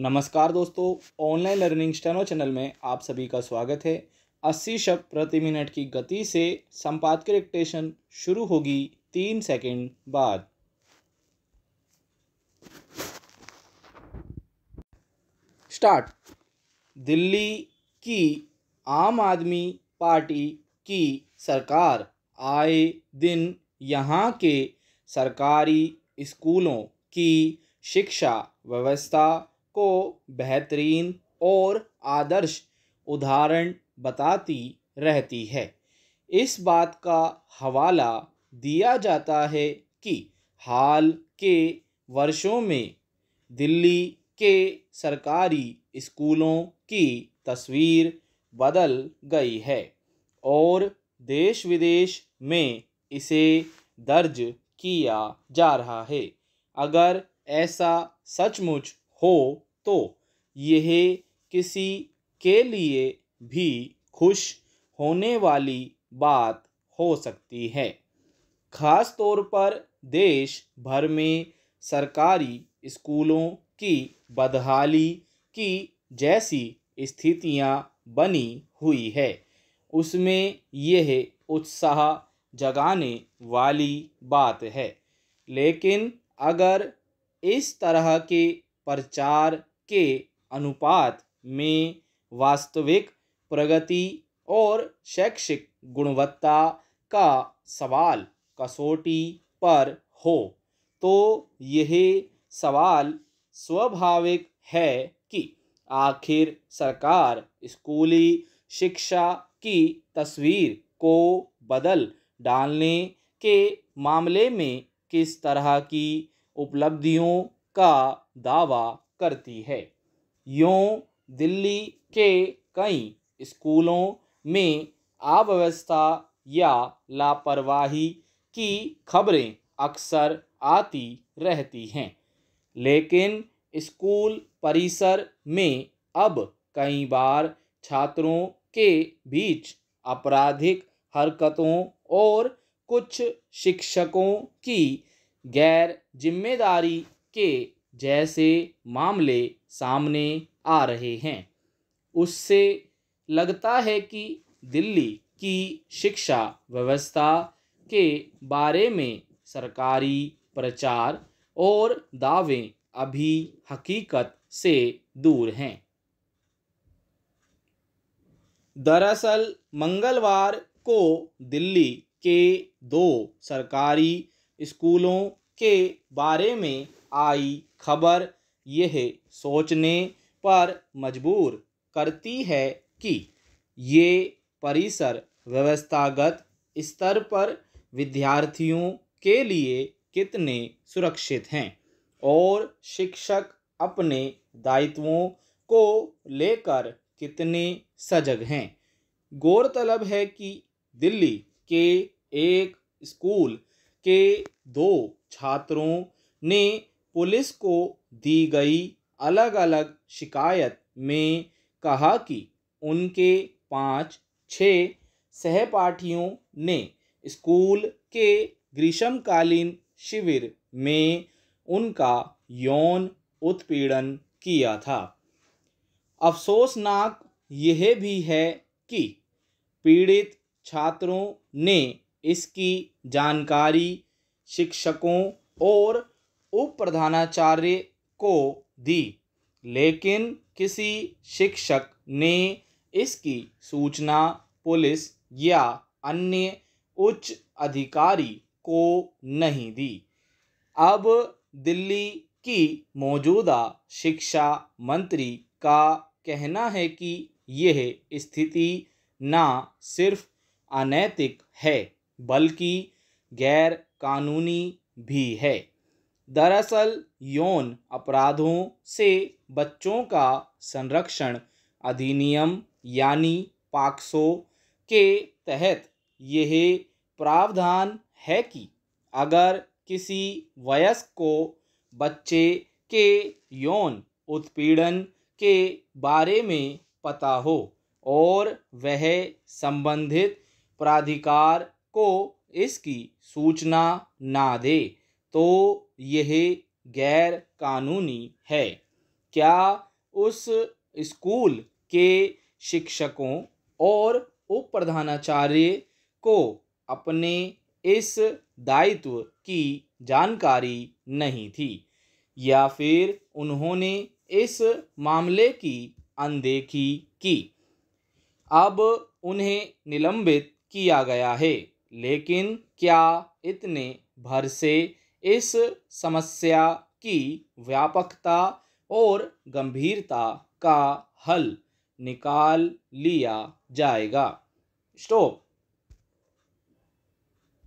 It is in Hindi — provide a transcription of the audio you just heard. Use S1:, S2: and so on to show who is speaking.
S1: नमस्कार दोस्तों ऑनलाइन लर्निंग स्टेनो चैनल में आप सभी का स्वागत है अस्सी शब्द प्रति मिनट की गति से संपादकीय रिक्टेशन शुरू होगी तीन सेकंड बाद स्टार्ट दिल्ली की आम आदमी पार्टी की सरकार आए दिन यहाँ के सरकारी स्कूलों की शिक्षा व्यवस्था को बेहतरीन और आदर्श उदाहरण बताती रहती है इस बात का हवाला दिया जाता है कि हाल के वर्षों में दिल्ली के सरकारी स्कूलों की तस्वीर बदल गई है और देश विदेश में इसे दर्ज किया जा रहा है अगर ऐसा सचमुच हो तो यह किसी के लिए भी खुश होने वाली बात हो सकती है खास तौर पर देश भर में सरकारी स्कूलों की बदहाली की जैसी स्थितियां बनी हुई है उसमें यह उत्साह जगाने वाली बात है लेकिन अगर इस तरह के प्रचार के अनुपात में वास्तविक प्रगति और शैक्षिक गुणवत्ता का सवाल कसौटी पर हो तो यह सवाल स्वाभाविक है कि आखिर सरकार स्कूली शिक्षा की तस्वीर को बदल डालने के मामले में किस तरह की उपलब्धियों का दावा करती है यूँ दिल्ली के कई स्कूलों में अव्यवस्था या लापरवाही की खबरें अक्सर आती रहती हैं लेकिन स्कूल परिसर में अब कई बार छात्रों के बीच आपराधिक हरकतों और कुछ शिक्षकों की गैर जिम्मेदारी के जैसे मामले सामने आ रहे हैं उससे लगता है कि दिल्ली की शिक्षा व्यवस्था के बारे में सरकारी प्रचार और दावे अभी हकीकत से दूर हैं दरअसल मंगलवार को दिल्ली के दो सरकारी स्कूलों के बारे में आई खबर यह सोचने पर मजबूर करती है कि ये परिसर व्यवस्थागत स्तर पर विद्यार्थियों के लिए कितने सुरक्षित हैं और शिक्षक अपने दायित्वों को लेकर कितने सजग हैं गौरतलब है कि दिल्ली के एक स्कूल के दो छात्रों ने पुलिस को दी गई अलग अलग शिकायत में कहा कि उनके पाँच छः सहपाठियों ने स्कूल के ग्रीष्मकालीन शिविर में उनका यौन उत्पीड़न किया था अफसोसनाक यह भी है कि पीड़ित छात्रों ने इसकी जानकारी शिक्षकों और उप प्रधानाचार्य को दी लेकिन किसी शिक्षक ने इसकी सूचना पुलिस या अन्य उच्च अधिकारी को नहीं दी अब दिल्ली की मौजूदा शिक्षा मंत्री का कहना है कि यह स्थिति ना सिर्फ अनैतिक है बल्कि गैर कानूनी भी है दरअसल यौन अपराधों से बच्चों का संरक्षण अधिनियम यानी पाक्सो के तहत यह प्रावधान है कि अगर किसी वयस्क को बच्चे के यौन उत्पीड़न के बारे में पता हो और वह संबंधित प्राधिकार को इसकी सूचना ना दे तो यह गैर कानूनी है क्या उस स्कूल के शिक्षकों और उप प्रधानाचार्य को अपने इस दायित्व की जानकारी नहीं थी या फिर उन्होंने इस मामले की अनदेखी की अब उन्हें निलंबित किया गया है लेकिन क्या इतने भर से इस समस्या की व्यापकता और गंभीरता का हल निकाल लिया जाएगा स्टॉप